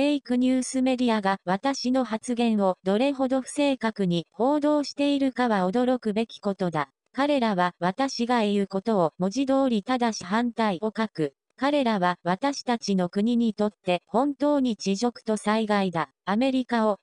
フェイクニュースメディアが私の発言をどれほど不正確に報道しているかは驚くべきことだ。彼らは私が言うことを文字通りただし反対を書く。彼らは私たちの国にとって本当に地獄と災害だ。アメリカを